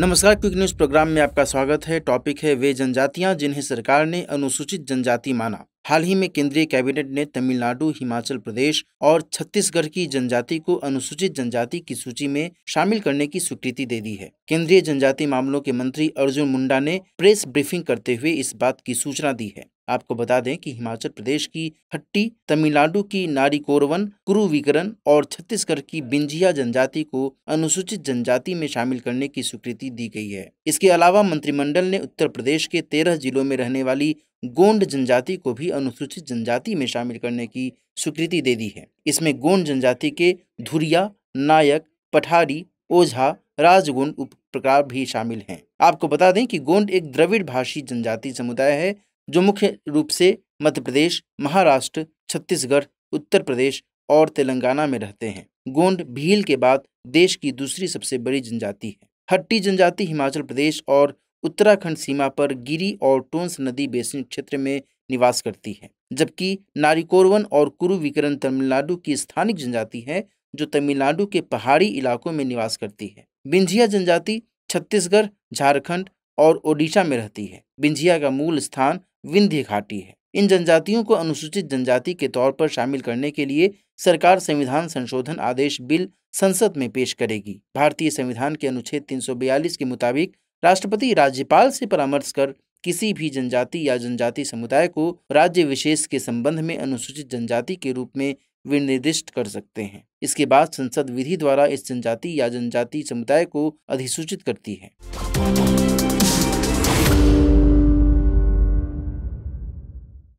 नमस्कार quick news programme में आपका स्वागत है टॉपिक है वे जनजातियां जिन्हें सरकार ने अनुसूचित जनजाति माना हाल ही में केंद्रीय कैबिनेट ने तमिलनाडु हिमाचल प्रदेश और छत्तीसगढ़ की जनजाति को अनुसूचित जनजाति की सूची में शामिल करने की स्वीकृति दे दी है केंद्रीय जनजाति मामलों के मंत्री अर्जुन मुंडा ने प्रेस ब्रीफिंग करते हुए इस बात की सूचना दी है आपको बता दें कि हिमाचल प्रदेश की हट्टी तमिलनाडु की नारी कोरवन कुरुविकरण और छत्तीसगढ़ की बिंजिया जनजाति को अनुसूचित जनजाति में शामिल करने की स्वीकृति दी गई है इसके अलावा मंत्रिमंडल ने उत्तर प्रदेश के तेरह जिलों में रहने वाली गोंड जनजाति को भी अनुसूचित जनजाति में शामिल करने की स्वीकृति दे दी है इसमें गोंड जनजाति के धुरिया नायक पठारी ओझा राजगुंड उप प्रकार भी शामिल हैं आपको बता दें कि गोंड एक द्रविड़ भाषी जनजाति समुदाय है जो मुख्य रूप से मध्य प्रदेश महाराष्ट्र छत्तीसगढ़ उत्तर प्रदेश और तेलंगाना में रहते हैं गोंड भील के बाद देश की दूसरी सबसे बड़ी जनजाति है हट्टी जनजाति हिमाचल प्रदेश और उत्तराखंड सीमा पर गिरी और टोंस नदी बेसिन क्षेत्र में निवास करती है जबकि नारिकोरवन और कुरु विकरण तमिलनाडु की स्थानिक जनजाति है जो तमिलनाडु के पहाड़ी इलाकों में निवास करती है बिंझिया जनजाति छत्तीसगढ़ झारखंड और ओडिशा में रहती है बिंझिया का मूल स्थान विंध्य घाटी है इन जनजातियों को अनुसूचित जनजाति के तौर पर शामिल करने के लिए सरकार संविधान संशोधन आदेश बिल संसद में पेश करेगी भारतीय संविधान के अनुच्छेद 342 के मुताबिक राष्ट्रपति राज्यपाल से परामर्श कर किसी भी जनजाति या जनजाति समुदाय को राज्य विशेष के संबंध में अनुसूचित जनजाति के रूप में विनिर्दिष्ट कर सकते हैं इसके बाद संसद विधि द्वारा इस जनजाति या जनजाति समुदाय को अधिसूचित करती है